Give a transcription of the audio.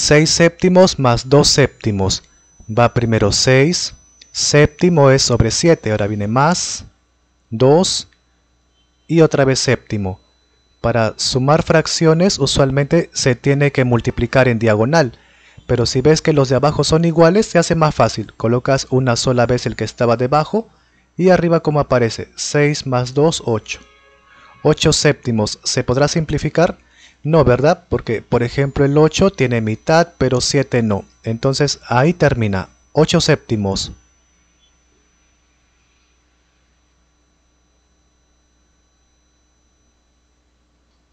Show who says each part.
Speaker 1: 6 séptimos más 2 séptimos. Va primero 6, séptimo es sobre 7, ahora viene más, 2 y otra vez séptimo. Para sumar fracciones usualmente se tiene que multiplicar en diagonal, pero si ves que los de abajo son iguales se hace más fácil. Colocas una sola vez el que estaba debajo y arriba como aparece, 6 más 2, 8. 8 séptimos, ¿se podrá simplificar? No, ¿verdad? Porque, por ejemplo, el 8 tiene mitad, pero 7 no. Entonces ahí termina. 8 séptimos.